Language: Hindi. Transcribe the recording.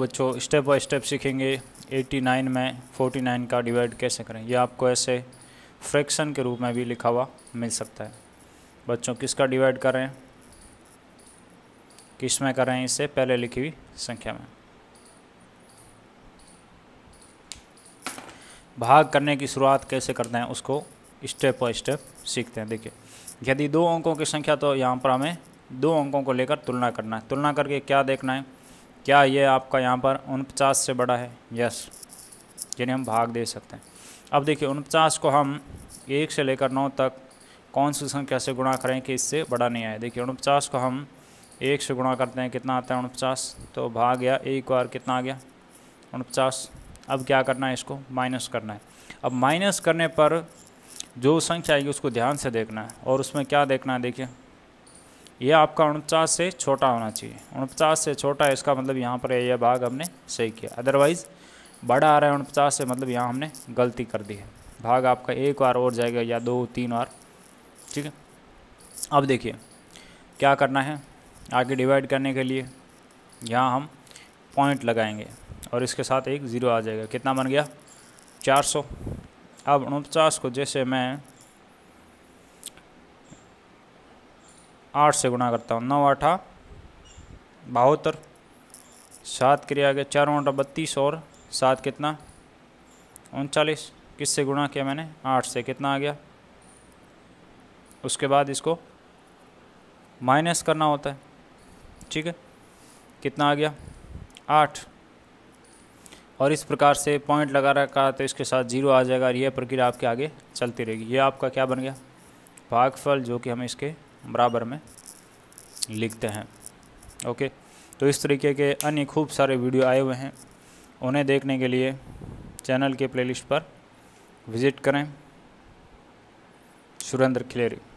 बच्चों स्टेप बाय स्टेप सीखेंगे 89 में 49 का डिवाइड कैसे करें यह आपको ऐसे फ्रैक्शन के रूप में भी लिखा हुआ मिल सकता है बच्चों किसका डिवाइड करें किस में करें इससे पहले लिखी हुई संख्या में भाग करने की शुरुआत कैसे करते हैं उसको स्टेप बाय स्टेप सीखते हैं देखिए यदि दो अंकों की संख्या तो यहाँ पर हमें दो अंकों को लेकर तुलना करना है तुलना करके क्या देखना है क्या ये आपका यहाँ पर उनपचास से बड़ा है यस जिन्हें हम भाग दे सकते हैं अब देखिए उनपचास को हम एक से लेकर नौ तक कौन सी संख्या से गुणा करें कि इससे बड़ा नहीं आए देखिए उनपचास को हम एक से गुणा करते हैं कितना आता है उनपचास तो भाग गया एक बार कितना आ गया उनपचास अब क्या करना है इसको माइनस करना है अब माइनस करने पर जो संख्या आएगी उसको ध्यान से देखना है और उसमें क्या देखना है देखिए ये आपका उनचास से छोटा होना चाहिए उनचास से छोटा है इसका मतलब यहाँ पर यह भाग हमने सही किया अदरवाइज़ बड़ा आ रहा है उनपचास से मतलब यहाँ हमने गलती कर दी है भाग आपका एक बार और जाएगा या दो तीन बार ठीक है अब देखिए क्या करना है आगे डिवाइड करने के लिए यहाँ हम पॉइंट लगाएंगे और इसके साथ एक ज़ीरो आ जाएगा कितना बन गया 400 अब उनपचास को जैसे मैं आठ से गुणा करता हूँ नौ आठा बहत्तर सात क्रिया के चार आठा बत्तीस और सात कितना उनचालीस किससे गुणा किया मैंने आठ से कितना आ गया उसके बाद इसको माइनस करना होता है ठीक है कितना आ गया आठ और इस प्रकार से पॉइंट लगा रखा तो इसके साथ जीरो आ जाएगा और यह प्रक्रिया आपके आगे चलती रहेगी ये आपका क्या बन गया भागफल जो कि हमें इसके बराबर में लिखते हैं ओके तो इस तरीके के अन्य खूब सारे वीडियो आए हुए हैं उन्हें देखने के लिए चैनल के प्लेलिस्ट पर विज़िट करें सुरेंद्र खिलेरी